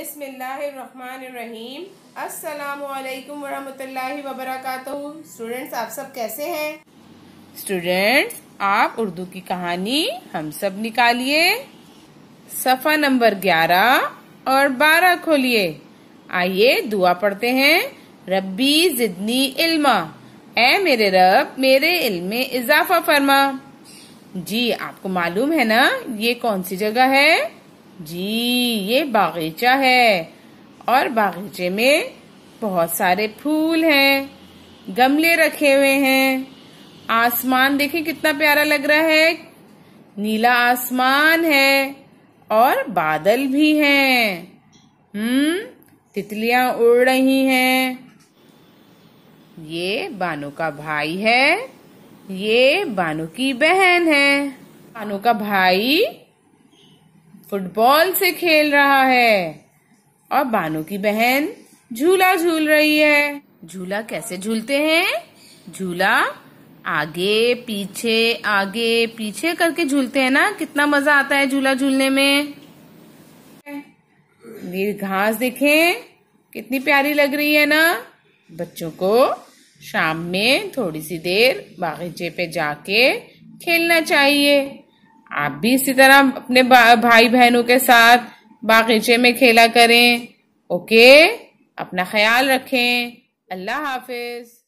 बिसमीम अस्सलाम वरहमतुल्लाहि वबरकातुहू स्टूडेंट्स आप सब कैसे हैं स्टूडेंट्स आप उर्दू की कहानी हम सब निकालिए सफा नंबर ग्यारह और बारह खोलिए आइए दुआ पढ़ते हैं रब्बी जिदनी इल्मा ए मेरे रब मेरे इल्म में इजाफा फरमा जी आपको मालूम है ना ये कौन सी जगह है जी ये बागीचा है और बागीचे में बहुत सारे फूल हैं गमले रखे हुए हैं आसमान देखिए कितना प्यारा लग रहा है नीला आसमान है और बादल भी हैं हम्म तितलियां उड़ रही हैं ये बानो का भाई है ये बानो की बहन है बानो का भाई फुटबॉल से खेल रहा है और बानो की बहन झूला झूल रही है झूला कैसे झूलते हैं झूला आगे पीछे आगे पीछे करके झूलते हैं ना कितना मजा आता है झूला झूलने में ये घास देखें कितनी प्यारी लग रही है ना बच्चों को शाम में थोड़ी सी देर बागीचे पे जाके खेलना चाहिए आप भी इसी तरह अपने भाई बहनों के साथ बागीचे में खेला करें ओके अपना ख्याल रखें अल्लाह हाफिज़